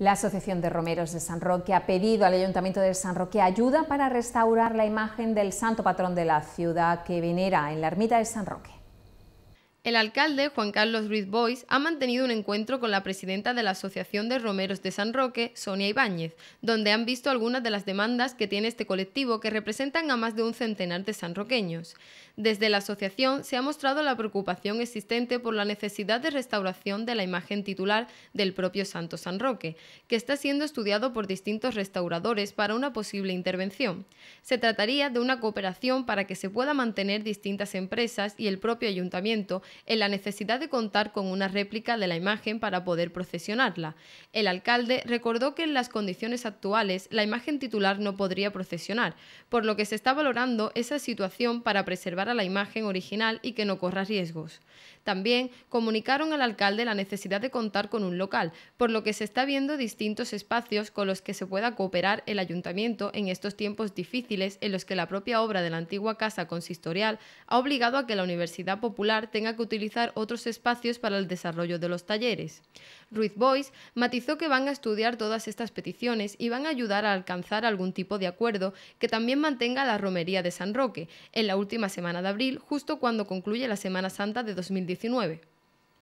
La Asociación de Romeros de San Roque ha pedido al Ayuntamiento de San Roque ayuda para restaurar la imagen del santo patrón de la ciudad que venera en la ermita de San Roque. El alcalde, Juan Carlos Ruiz Bois, ha mantenido un encuentro con la presidenta de la Asociación de Romeros de San Roque, Sonia Ibáñez, donde han visto algunas de las demandas que tiene este colectivo que representan a más de un centenar de sanroqueños. Desde la asociación se ha mostrado la preocupación existente por la necesidad de restauración de la imagen titular del propio Santo San Roque, que está siendo estudiado por distintos restauradores para una posible intervención. Se trataría de una cooperación para que se pueda mantener distintas empresas y el propio ayuntamiento en la necesidad de contar con una réplica de la imagen para poder procesionarla. El alcalde recordó que en las condiciones actuales la imagen titular no podría procesionar, por lo que se está valorando esa situación para preservar a la imagen original y que no corra riesgos. También comunicaron al alcalde la necesidad de contar con un local, por lo que se está viendo distintos espacios con los que se pueda cooperar el ayuntamiento en estos tiempos difíciles en los que la propia obra de la antigua casa consistorial ha obligado a que la Universidad Popular tenga que utilizar otros espacios para el desarrollo de los talleres. Ruiz Boyce matizó que van a estudiar todas estas peticiones y van a ayudar a alcanzar algún tipo de acuerdo que también mantenga la romería de San Roque, en la última semana de abril, justo cuando concluye la Semana Santa de 2019.